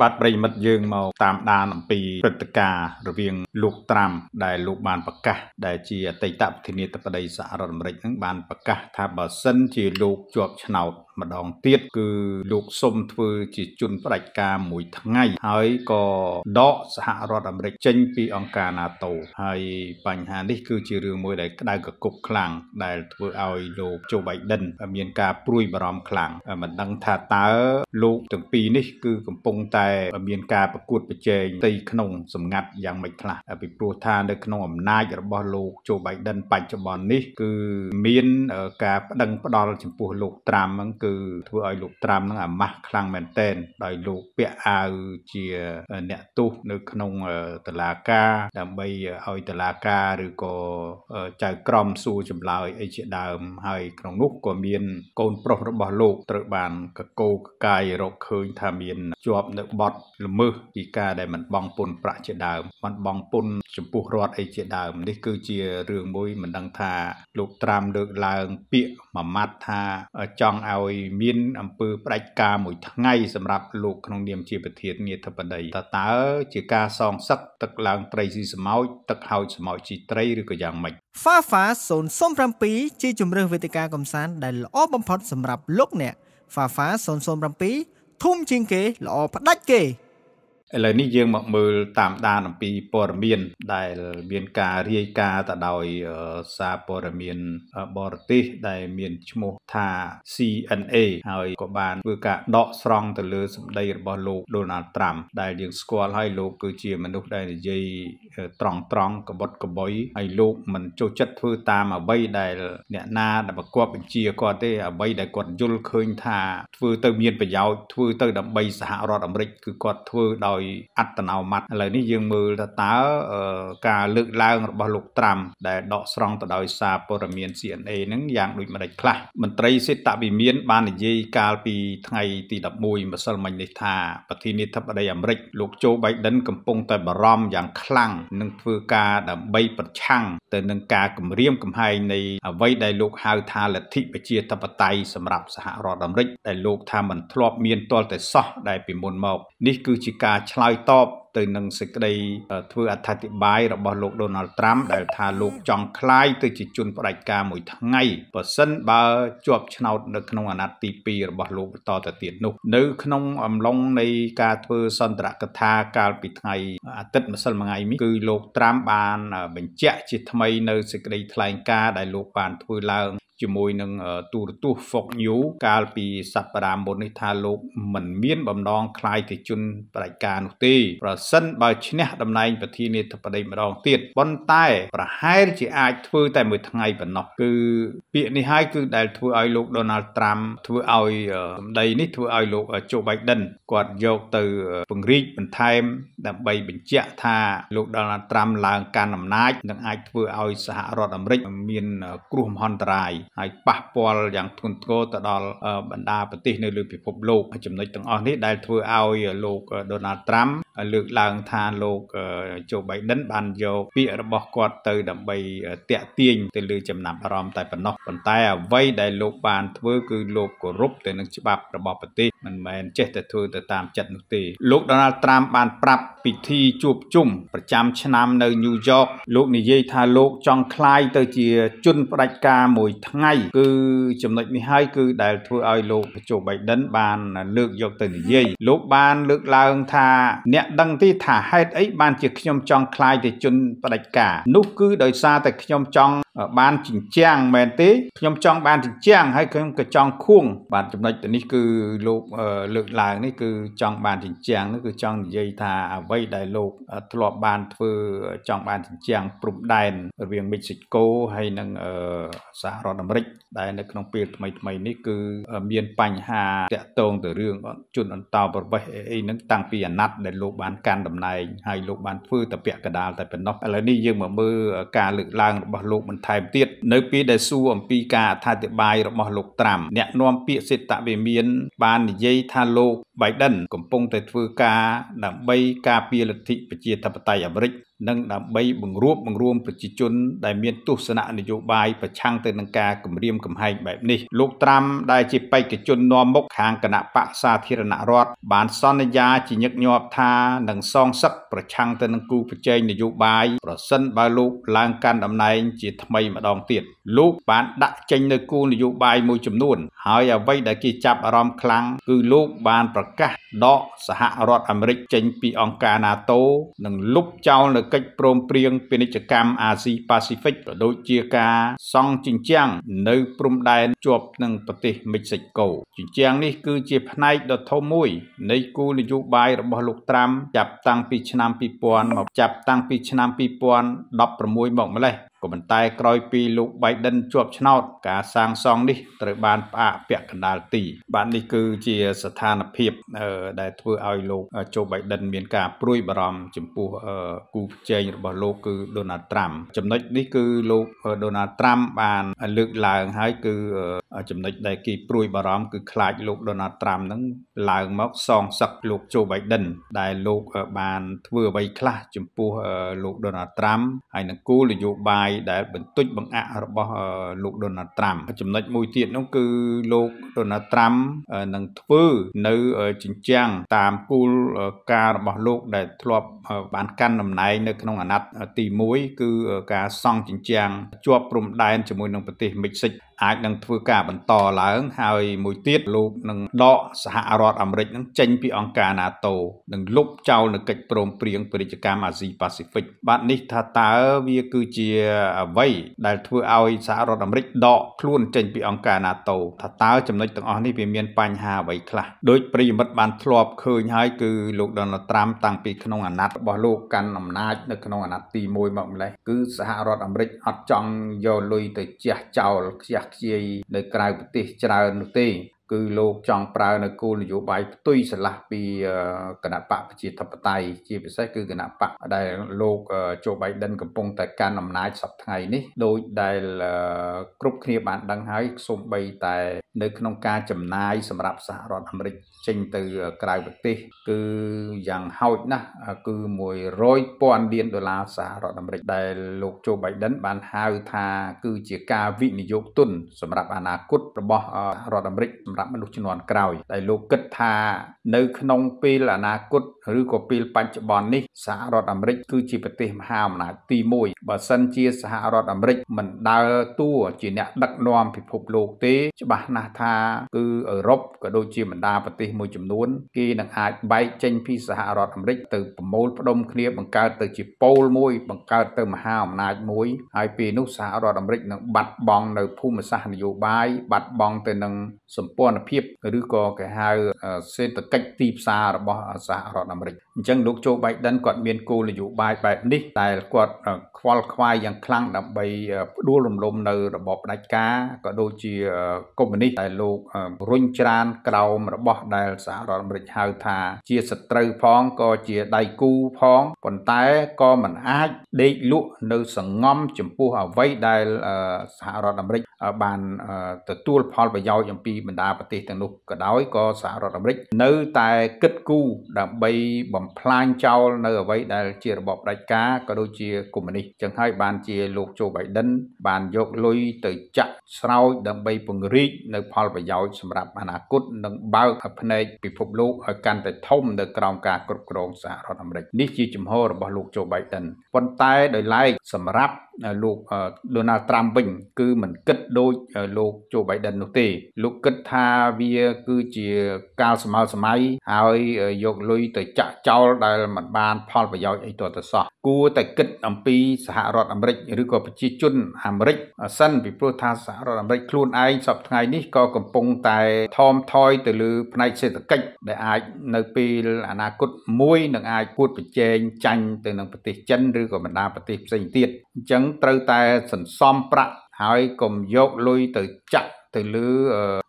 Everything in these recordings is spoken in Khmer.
បាទប្រិមិត្តយើងមកតាមដានអំពីព្រឹត្តិការណ៍រវាងលោក ត្រាំដែលលោកបានប្រកាសដែលជាអតីតប្រធានាធិបតីសហរដ្ឋអាមេរិកនឹងបានប្រកាសថាបើសិនជាលោកជាប់ឆ្នោតម្ដងទៀតគឺលោកសុំធ្វើជាជនផ្ដាច់ការមួយថ្ងៃ ហើយក៏ដកសហរដ្ឋអាមេរិកចេញពីអង្គការ NATO ហើយបញ្ហានេះគឺជារឿងមួយដែលក្តៅកគុកខ្លាំងដែលធ្វើឲ្យលោកជូបៃដិនមានការព្រួយបារម្ភខ្លាំងមិនដឹងថាតើលោកទាំងពីរនេះ គឺកំពុងតែមានការប្រកួតប្រជែងទី ក្នុងសម្ងាត់យ៉ាងម៉េចខ្លះពីព្រោះថានៅក្នុងអំណាចរបស់លោកជូបៃដិន បច្ចុប្បន្ននេះគឺមានការប្តឹងផ្តល់ចំពោះលោកត្រាំហ្នឹងគឺធ្វើឲ្យលោកត្រាំនឹងអាម៉ាស់ខ្លាំងមែនតែនដោយលោកពាក់អាវជាអ្នកទោសនៅក្នុងតឡាការ ដើម្បីឲ្យតឡាការឬក៏ចៅក្រមសួរចម្លើយអីជាដើមហើយក្នុងនោះក៏មានកូនប្រុសរបស់លោកត្រូវបានកកោកកាយរកឃើញថាមានជាប់នៅបទល្មើសពីការដែលមិនបង់ពន្ធប្រាក់ជាដើមមិនបង់ពន្ធចំពោះរដ្ឋអីជាដើមនេះគឺជារឿងមួយមិនដឹងថា លោកត្រាំលើកឡើងពាក្យមួយម៉ាត់ថាចង់ឲ្យឲ្យមានអំពើផ្ដាច់ការមួយថ្ងៃ សម្រាប់លោកក្នុងនាម ជាប្រធាននាធិបតីតើតើជាការសងសឹកទឹកឡើងត្រីស៊ីសម្ោចទឹកហោចសម្ោចជីត្រីឬក៏យ៉ាងម៉េច Fafa 007ជាជំរឿនវេទិកាកំសាន្តដែលល្អបំផុតសម្រាប់លោកអ្នក Fafa 007ធំជាងគេល្អផ្ដាច់គេឥឡូវនេះយើងមកមើលតាមដានអំពីព័ត៌មាន ដែលមានការរាយការណ៍ទៅដោយសារព័ត៌មានបរទេសដែលមានឈ្មោះថា CNA ហើយក៏បានធ្វើការដកស្រង់ទៅលើ សម្ដីរបស់លោក Donald Trump ដែលយើងស្គាល់ហើយលោក គឺជាមនុស្សដែលនិយាយត្រង់ត្រង់កបុតកបុយហើយលោកមិនចូលចិត្តធ្វើតាមអ្វីដែលអ្នកណាដែលប្រកបបញ្ជាគាត់ទេអ្វីដែលគាត់យល់ឃើញថាធ្វើទៅមានប្រយោជន៍ធ្វើទៅដើម្បីសហរដ្ឋអាមេរិកគឺគាត់ធ្វើដោយដោយអត្តនោម័តឥឡូវនេះយើងមើលថាតើការលើកឡើងរបស់លោក ត្រាំដែលដកស្រង់ទៅដោយសារព័ត៌មាន CNA ហ្នឹងយ៉ាងដូចម្ដេចខ្លះមន្ត្រីសេតវិមានបាននិយាយកាលពីថ្ងៃទី11ម្សិលមិញនេះថាប្រធានាធិបតីអាមេរិក លោកโจ Biden កំពុងតែបារម្ភយ៉ាងខ្លាំងនឹងធ្វើការដើម្បីប្រឆាំងទៅនឹងការគម្រាមកំហែងនៃអ្វីដែលលោកហៅថាលទ្ធិប្រជាធិបតេយ្យសម្រាប់សហរដ្ឋអាមេរិកដែលលោកថាមិនធ្លាប់មានទាល់តែសោះដែលពីមុនមកនេះគឺជាការឆ្លើយតបទៅនឹងសេចក្តី ធ្វើអត្ថាធិប្បាយរបស់លោកដូណាល់ត្រាំដែលថាលោកចង់คลายទៅជាជនផ្ដាច់ការមួយថ្ងៃបើសិនបើជាប់ឆ្នោតនៅក្នុងអាណត្តិទី2របស់លោកបន្តទៅទៀតនោះ នៅក្នុងអំឡុងនៃការធ្វើសន្ទរកថាកាលពីថ្ងៃអាទិត្យម្សិលមិញនេះគឺ លោកត្រាំបាន បញ្ជាក់ជាថ្មីនៅសេចក្តីថ្លែងការណ៍ដែលលោកបានធ្វើឡើងជាមួយនឹងទូរទស្សន៍ Fox News កាលពីសប្តាហ៍មុននេះថាលោក មិនមានបំណងខ្លាយជាជនប្រតិការនោះទេប្រសិន បើឈ្នះតំណែងប្រធានាធិបតីម្ដងទៀតប៉ុន្តែប្រហែលជាអាចធ្វើតែមួយថ្ងៃប៉ុណ្ណោះគឺ ពាក្យនេះហើយគឺដែលធ្វើឲ្យលោក Donald Trump ធ្វើឲ្យសម្ដីនេះធ្វើឲ្យលោក Joe Biden គាត់យកទៅពង្រីកបន្ថែមដើម្បីបញ្ជាក់ថាលោក Donald Trump ឡើងកាន់អំណាចនឹងអាចធ្វើឲ្យសហរដ្ឋអាមេរិកមាន គ្រោះមហន្តរាយហើយប៉ះពាល់យ៉ាងធ្ងន់ធ្ងរទៅដល់បណ្ដាប្រទេសនៅលើពិភពលោកចំណុចទាំងអស់នេះដែលធ្វើឲ្យលោក Donald Trump លើកឡើងថាលោកជូបៃដិនបានយកពាក្យរបស់គាត់ទៅដើម្បីតាក់ទាញទៅលើចំណាប់អារម្មណ៍តែប៉ុណ្ណោះប៉ុន្តែអ្វីដែលលោកបាន ធ្វើគឺលោកគោរពទៅនឹងច្បាប់របស់ប្រទេសមិនមែនចេះតែធ្វើទៅតាមចិត្តនោះទេលោកដូណាល់ត្រាំបានប្រាប់ពិធីជួបជុំប្រចាំ ឆ្នាំ នៅញូវយ៉កលោកនិយាយ ថា លោកចង់คลายទៅជាជនផ្ដាច់ការមួយថ្ងៃគឺចំណុចនេះហើយគឺដែលធ្វើឲ្យលោកជូបៃដិនបាន លើកយកទៅនិយាយលោកបាន លើកឡើងថាអ្នកអ្នកដឹងទេថាហេតុអីបានជាខ្ញុំចង់ខ្លាយទៅជនផ្ដាច់ការ នោះគឺដោយសារតែខ្ញុំចង់បានចិញ្ចាំងមែនទេខ្ញុំចង់បានចិញ្ចាំងហើយខ្ញុំក៏ចង់ខួងបាទចំណុចនេះគឺលោកលើកឡើង នេះគឺចង់បានចិញ្ចាំងនេះគឺចង់និយាយថាអ្វីដែលលោកធ្លាប់បានធ្វើចង់បានចិញ្ចាំងព្រំដែនរវាងមិចស៊ីកូហើយនិងសហរដ្ឋអាមេរិកដែលនៅក្នុងពេលថ្មីថ្មីនេះគឺមានបញ្ហាតាក់ទងទៅរឿងជនអន្តោប្រវេសន៍អីហ្នឹងតាំងពីអាណត្តិដែលលោកបានកាន់តំណែងហើយលោកបានធ្វើតពាក់កដាលតែប៉ុណ្ណោះឥឡូវនេះយើងមកមើលការលើកឡើងរបស់លោកបន្ថែមទៀតនៅពេលដែលសួរអំពីការអធិប្បាយរបស់លោកត្រាំអ្នកនាំពាក្យសេតវិមាន បាននិយាយថាលោក Biden កំពុង តែធ្វើការដើម្បីការពារលទ្ធិប្រជាធិបតេយ្យអាមេរិកនិងដើម្បីបង្រួបបង្រួមប្រជាជន ដែលមានទស្សនៈនយោបាយប្រឆាំងទៅនឹងការគំរាមកំហែងបែបនេះ លោកត្រាំដែលជាបេក្ខជននាំមុខខាងគណៈបកសាធារណរដ្ឋបាន សន្យាជាញឹកញាប់ថានឹងសងសឹកប្រឆាំងទៅនឹងគូប្រជែងនយោបាយប្រសិនបើលោក ឡើងកាន់តំណែង ជាថ្មីម្ដងទៀតលោកបានដាក់ចេញនៅគូនយោបាយមួយចំនួន ហើយអ្វីដែលគេចាប់អារម្មណ៍ខ្លាំងគឺលោកបានប្រកាសដកសហរដ្ឋអាមេរិកចេញពីអង្គការ NATO និងលុបចោលនៅកិច្ចព្រមព្រៀងពាណិជ្ជកម្មអាស៊ីប៉ាស៊ីហ្វិកក៏ដូចជាការសង់ជញ្ជាំងនៅព្រំដែនជាប់នឹងប្រទេសមិចសិកូជញ្ជាំងនេះគឺជាផ្នែកដ៏ធំមួយនៃគោលនយោបាយរបស់លោកត្រាំចាប់តាំងពីឆ្នាំ2000មកចាប់តាំងពីឆ្នាំ2016មកម្លេះក៏ប៉ុន្តែក្រោយពីលោក Biden ជាប់ឆ្នោតការសាងសង់នេះត្រូវបានផ្អាកពាក់កណ្ដាលទី បាទនេះគឺជាស្ថានភាព ដែលធ្វើឲ្យលោក Joe Biden មានការព្រួយបារម្ភចំពោះគូប្រជែងរបស់លោកគឺ Donald Trump ចំណុចនេះគឺលោក Donald Trump បានលើកឡើងហើយគឺចំណុចដែលគេព្រួយបារម្ភគឺខ្លាចលោក Donald Trump នឹងឡើងមកសងសឹកលោក Joe Biden ដែលលោកបានធ្វើអ្វីខ្លះចំពោះលោក Donald Trump ហើយនឹងគោលនយោបាយដែលបន្ទុចបង្អាក់របស់លោកដូណាល់ត្រាំ ចំណុចមួយទៀតនោះគឺលោកដូណាល់ត្រាំនឹងធ្វើនៅជញ្ជាំងតាមគោលការណ៍របស់លោក ដែលធ្លាប់ បានកាន់តំណែងនៅក្នុងអាណត្តិទី1គឺការសង់ជញ្ជាំងជាប់ព្រំដែនជាមួយនឹងប្រទេសមិចស៊ិកអាចនឹងធ្វើការបន្តឡើងហើយមួយទៀតលោកនឹងដកសហរដ្ឋអាមេរិកនឹងចេញពីអង្គការ NATO និងលុបចោលនៅកិច្ចព្រមព្រៀងពាណិជ្ជកម្មអាស៊ីប៉ាស៊ីហ្វិកបាទនេះថាតើវាគឺជាអ្វីដែលធ្វើឲ្យសហរដ្ឋអាមេរិកដកខ្លួនចេញពីអង្គការ NATO ថាតើចំណុចទាំងអស់នេះវាមានបញ្ហាអ្វីខ្លះដោយប្រិយមិត្តបានធ្លាប់ឃើញហើយគឺលោក Donald Trump តាំងពីក្នុងអាណត្តិរបស់លោកកាន់អំណាចនៅក្នុងអាណត្តិទី1មកម្លេះគឺសហរដ្ឋអាមេរិកអត់ចង់យកលុយទៅជះចោលខ្ជះខ្ជាយនៅក្រៅប្រទេសច្រើននោះទេគឺលោកចង់ប្រើនៅគោលនយោបាយផ្ទុយស្រឡះពីគណៈបកប្រជាធិបតេយ្យជាពិសេស គឺគណៈបកដែលលោកជូបៃដិន កំពុង តែកាន់អំណាចសប្តាហ៍ថ្ងៃនេះដោយដែលគ្រប់គ្នាបានដឹងហើយសូម្បីតែនៅក្នុងការចំណាយសម្រាប់សហរដ្ឋអាមេរិកចេញទៅក្រៅប្រទេស គឺយ៉ាងហោចណាស់គឺ100,000លានដុល្លារសហរដ្ឋអាមេរិក ដែលលោកโจ Biden បានហៅថា គឺជាការវិនិយោគទុនសម្រាប់អនាគតរបស់រដ្ឋអាមេរិកសម្រាប់មនុស្សជំនាន់ក្រោយ ដែលលោកគិតថា នៅក្នុងពេលអនាគតឬក៏ពេលបច្ចុប្បន្ននេះសហរដ្ឋអាមេរិកគឺជាប្រទេសមហាអំណាចទី1បើសិនជាសហរដ្ឋអាមេរិកមិនដើរតួជាអ្នកដឹកនាំពិភពលោកទេច្បាស់ណាស់ស់ថាគឺអឺរ៉ុបក៏ដូចជាបណ្ដាប្រទេសមួយចំនួនគេនឹងអាចបែកចេញ ពីសហរដ្ឋអាមេរិកទៅប្រមូលផ្ដុំគ្នាបង្កើតទៅជាប៉ូលមួយបង្កើតទៅមហាអំណាចមួយហើយពេលនោះសហរដ្ឋអាមេរិកនឹងបាត់បង់នៅភូមិសាស្ត្រនយោបាយបាត់បង់ទៅនឹងសម្ព័ន្ធភាពឬក៏គេហៅសេដ្ឋកិច្ចទីផ្សាររបស់សហរដ្ឋអាមេរិកអញ្ចឹងលោកโจ Biden គាត់មានគោលនយោបាយបែបនេះតែគាត់ខ្វល់ខ្វាយយ៉ាងខ្លាំងដើម្បីផ្ដួលរំលំនៅ របបផ្ដាច់ការក៏ដូចជាកុម្មុយនីសដែលលោករុញច្រានក្រោមរបស់ ដែលសហរដ្ឋអាមេរិកហៅថា ជាសត្រូវផងក៏ជាដៃគូផងប៉ុន្តែក៏មិនអាចដេកលក់នៅសង្ងំចំពោះអ្វីដែលសហរដ្ឋអាមេរិកបាន ទទួលផលប្រយោជន៍អំពីបណ្ដាប្រទេសទាំងនោះក៏ដោយក៏សហរដ្ឋអាមេរិកនៅតែគិតគូរដើម្បីបំផ្លាញចោលនៅអ្វីដែលជារបបផ្ដាច់ការក៏ដូចជាកុម្មុយនីសចឹងហើយបានជាលោកโจ Biden បានយកលុយទៅចាក់ស្រោចដើម្បីពង្រីកនៅផលប្រយោជន៍សម្រាប់អនាគតនិងបើកភ្នែកពិភពលោកឲ្យកាន់តែធំនៅក្រោមការគ្រប់គ្រងសហរដ្ឋអាមេរិក នេះជាជំហររបស់លោកโจ Biden ប៉ុន្តែដោយឡែកសម្រាប់លោក Donald Trump វិញ គឺមិនគិតដូចលោក Joe Biden នោះទេ លោកគិតថាវាគឺជាកាលសម័យសម័យហើយយកលុយទៅចាក់ចោលដែលមិនបានផលប្រយោជន៍អីទាល់តែសោះគួរតែគិតអំពីសហរដ្ឋអាមេរិកឬក៏ប្រជាជនអាមេរិកសិនពីព្រោះថាសហរដ្ឋអាមេរិកខ្លួនឯងសពថ្ងៃនេះក៏កំពុងតែថមថយទៅលើផ្នែកសេដ្ឋកិច្ចដែលអាចនៅពេលអនាគតមួយ នឹងអាចពួតប្រជែងចាញ់ទៅនឹងប្រទេសចិនឬក៏បណ្ដាប្រទេសផ្សេងទៀតអញ្ចឹងត្រូវតែសន្សំប្រាក់ ហើយកុំយកលុយទៅចាក់ទៅលើ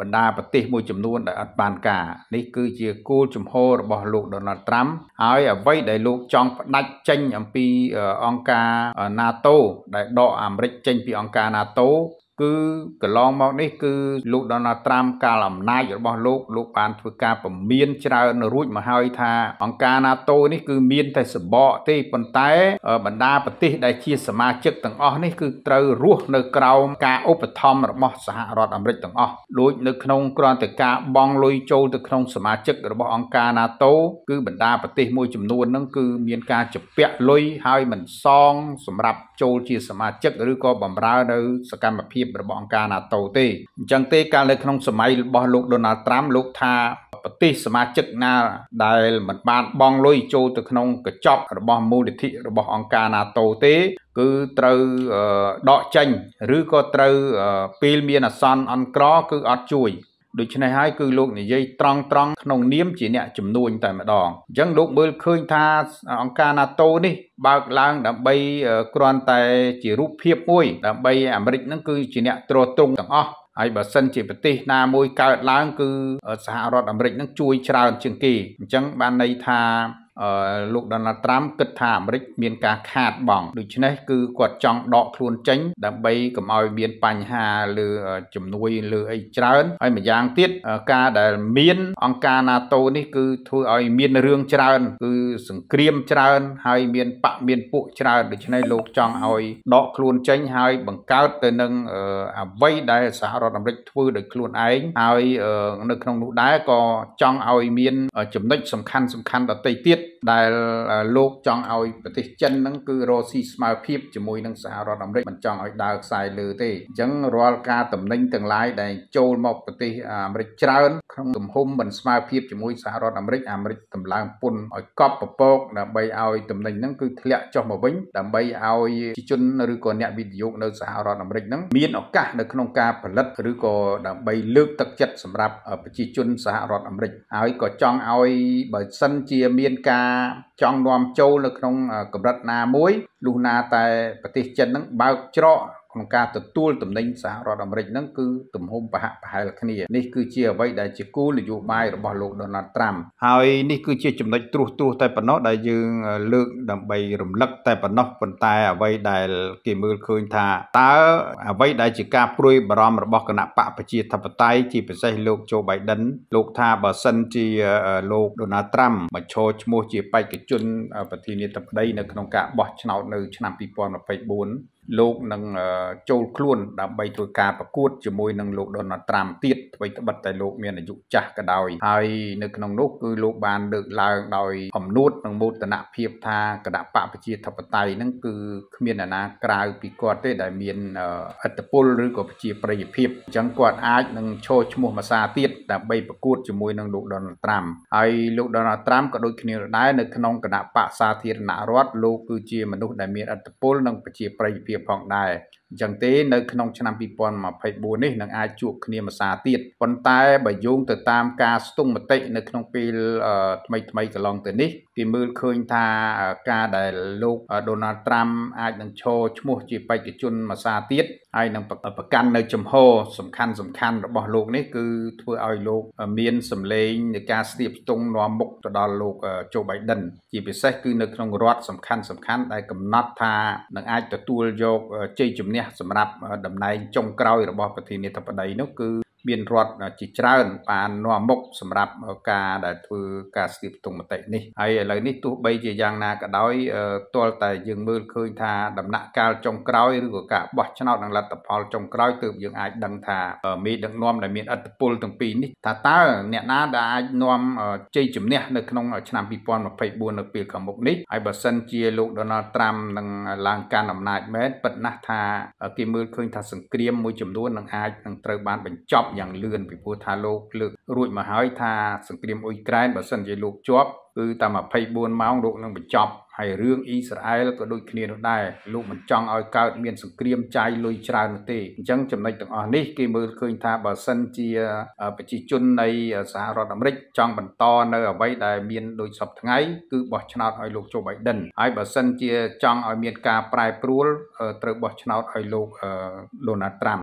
បណ្ដាប្រទេសមួយចំនួនដែលអត់បានការ នេះគឺជាគោលជំហររបស់លោកដូណាល់ត្រាំហើយអ្វីដែលលោកចង់ផ្ដាច់ចេញអំពីអង្គការ NATO ដែលដកអាមេរិកចេញ ពីអង្គការ NATO គឺកន្លងមកនេះគឺលោកដូណាល់ត្រាំកាលអំណាចរបស់លោកលោកបានធ្វើការពមៀនច្រើនរួចមកហើយថា អង្គការ NATO នេះគឺមានតែសបកទេប៉ុន្តែបណ្ដាប្រទេសដែលជាសមាជិកទាំងអស់នេះគឺត្រូវរស់នៅក្រោមការឧបត្ថម្ភរបស់សហរដ្ឋអាមេរិកទាំងអស់ដូចនៅក្នុងក្រន្តការបងលុយចូលទៅក្នុងសមាជិករបស់អង្គការ NATO គឺបណ្ដាប្រទេស មួយចំនួនហ្នឹងគឺ មាន ការជពាក់លុយហើយមិនសងសម្រាប់ចូលជាសមាជិកឬក៏បម្រើនៅសកម្មភាពរបស់អង្គការ NATO ទេអញ្ចឹងទេកាលនៅក្នុងសម័យរបស់លោក Donald Trump លោកថាប្រទេសសមាជិកណាដែលមិនបាន បងលុយចូលទៅក្នុងកញ្ចប់របស់មូលនិធិរបស់អង្គការ NATO ទេ គឺត្រូវដកចេញឬក៏ត្រូវពេលមានអាសន្នអន្តរគឺអត់ជួយដូច្នេះហើយគឺលោកនិយាយត្រង់ត្រង់ក្នុងនាមជាអ្នកជំនួញតែម្ដងអញ្ចឹងលោកមើលឃើញថាអង្គការ NATO នេះ បើកឡើងដើម្បីគ្រាន់តែជារូបភាពមួយដើម្បីអាមេរិកហ្នឹងគឺជាអ្នកទ្រទ្រង់ទាំងអស់ហើយបើសិនជាប្រទេសណាមួយកើតឡើងគឺសហរដ្ឋអាមេរិកនឹងជួយច្រើនជាងគេអញ្ចឹងបានន័យថាលោកដូណាល់ត្រាំគិតថាអាមេរិក មានការខាតបង់ដូច្នេះគឺគាត់ចង់ដកខ្លួនចេញដើម្បីកុំឲ្យមានបញ្ហាលើជំនួយលើអីច្រើនហើយម្យ៉ាងទៀតការដែលមាន អង្គការ NATO នេះគឺធ្វើឲ្យមានរឿងច្រើន គឺសង្គ្រាមច្រើន ហើយមានបកមានពួកច្រើនដូច្នេះលោកចង់ឲ្យដកខ្លួនចេញហើយបង្កើតទៅនឹងអ្វីដែលសហរដ្ឋអាមេរិកធ្វើដោយខ្លួនឯងហើយនៅក្នុងនោះដែរក៏ចង់ឲ្យមាន ចំណុចសំខាន់សំខាន់ដទៃទៀតដែលលោកចង់ឲ្យប្រទេសចិនហ្នឹងគឺរស៊ីស្មើភាពជាមួយនឹងសហរដ្ឋអាមេរិកមិនចង់ឲ្យដើរខ្សែលើទេអញ្ចឹងរាល់ការតំណែងទាំងឡាយដែលចូលមកប្រទេសអាមេរិកច្រើនក្នុងទំហំមិនស្មើភាពជាមួយសហរដ្ឋអាមេរិកអាមេរិកតម្លើងពន្ធឲ្យកប់ពពកដើម្បីឲ្យតំណែងហ្នឹងគឺធ្លាក់ចុះមកវិញដើម្បីឲ្យជនឬក៏អ្នកវិនិយោគនៅសហរដ្ឋអាមេរិកហ្នឹងមានឱកាសនៅក្នុងការផលិតឬក៏ដើម្បីលើកទឹកចិត្តសម្រាប់ប្រជាជនសហរដ្ឋអាមេរិកហើយក៏ចង់ឲ្យ បើសិនជាមានការការចង់នាំចូលនៅក្នុងកម្រិតណាមួយលុះណាតែប្រទេសចិននឹងបើកច្រកក្នុងការទទួលតំណែងសហរដ្ឋអាមេរិកហ្នឹងគឺទំហំប្រហាក់ប្រហែលគ្នានេះគឺជាអ្វីដែលជាគោលនយោបាយរបស់លោក Donald Trump ហើយនេះគឺជាចំណុចត្រួសត្រាសតែប៉ុណ្ណោះដែលយើងលើក ដើម្បីរំលឹកតែប៉ុណ្ណោះប៉ុន្តែអ្វីដែល គេមើលឃើញថា តើ អ្វីដែលជាការព្រួយបារម្ភរបស់គណៈបកប្រជាធិបតេយ្យជាពិសេសលោក Joe Biden លោកថាបើសិនជាលោក Donald Trump មកឈរឈ្មោះជាបេក្ខជនប្រធានាធិបតីនៅក្នុងការបោះឆ្នោតនៅឆ្នាំ2024លោកនឹងចូលខ្លួនដើម្បីធ្វើការប្រកួតជាមួយនឹងលោកដុនត្រាំទៀតអ្វីត្បិតតែលោកមានអាយុចាស់ក៏ដោយហើយនៅក្នុងនោះគឺលោកបានលើកឡើងដោយអំណួតនិងមោទនភាព ថាគណៈបកប្រជាធិបតេយ្យហ្នឹងគឺគ្មានអាណាក្រៅពីគាត់ទេដែលមានអត្តពលឬក៏ប្រជាប្រិយភាពអញ្ចឹងគាត់អាចនឹងឈរឈ្មោះមួយសារទៀតដើម្បីប្រកួតជាមួយនឹងលោកដុនត្រាំហើយលោកដុនត្រាំក៏ដូចគ្នាដែរនៅក្នុងគណៈបកសាធារណរដ្ឋលោកគឺជាមនុស្សដែលមានអត្តពល និងប្រជាប្រិយភាពភាពផងដែរអញ្ចឹងទេនៅ ក្នុងឆ្នាំ2024នេះនឹងអាចជួបគ្នាមួយសារទៀតប៉ុន្តែបើយោងទៅតាមការស្ទង់មតិនៅក្នុងពេលថ្មីថ្មីកន្លងទៅនេះគេមើលឃើញថាការដែលលោក Donald Trump អាច នឹងឈរឈ្មោះ ជាបេក្ខជនមួយសារទៀតហើយនឹងប្រកាន់នៅចំហសំខាន់សំខាន់របស់លោកនេះគឺធ្វើឲ្យលោក មានសម្លេងនៃការស្ទាបស្ទង់នាំមុខទៅដល់លោកជូបៃដិន ជាពិសេសគឺនៅក្នុងរដ្ឋសំខាន់សំខាន់ដែលកំណត់ថានឹងអាចទទួលយកជ័យជំនះសម្រាប់តំណែងចុងក្រោយរបស់ប្រធានាធិបតីនោះគឺមានរដ្ឋជាច្រើនបាននាំមុខសម្រាប់ការដែលធ្វើការស្ទាបទង់មតិនេះហើយឥឡូវនេះទោះបីជាយ៉ាងណាក៏ដោយ ទាល់តែយើងមើលឃើញថាដំណាក់កាលចុងក្រោយឬក៏ការបោះឆ្នោតនឹងលទ្ធផលចុងក្រោយទើបយើងអាចដឹងថាមេដឹកនាំដែលមានអត្តពលទាំងពីរនេះថាតើអ្នកណាដែលអាចនាំជ័យជំនះនៅក្នុងឆ្នាំ2024នៅពេលខាងមុខនេះហើយបើសិនជាលោក Donald Trump នឹងឡើងកាន់អំណាចមែនពិតណាស់ថាគេមើលឃើញថាសង្គ្រាមមួយចំនួននឹងអាចនឹងត្រូវបានបញ្ចប់យ៉ាងលឿនពីព្រោះថាលោកលើករួចមកហើយថា សង្គ្រាមអ៊ុយក្រែនបើសិនជាលោកជាប់គឺតែ24ម៉ោងលោកនឹងបញ្ចប់ហើយរឿងអ៊ីស្រាអែលក៏ដូចគ្នានោះដែរលោកមិនចង់ឲ្យកើតមានសង្គ្រាមចាយលុយច្រើននោះទេអញ្ចឹងចំណុចទាំងអស់នេះគេមើលឃើញថាបើសិនជាប្រជាជននៃសហរដ្ឋអាមេរិកចង់បន្តនៅអ្វីដែលមានដូចសពថ្ងៃគឺបោះឆ្នោតឲ្យលោកជូបៃដិនហើយបើសិនជាចង់ឲ្យមានការប្រែប្រួលត្រូវបោះឆ្នោតឲ្យលោកដូណាល់ត្រាំ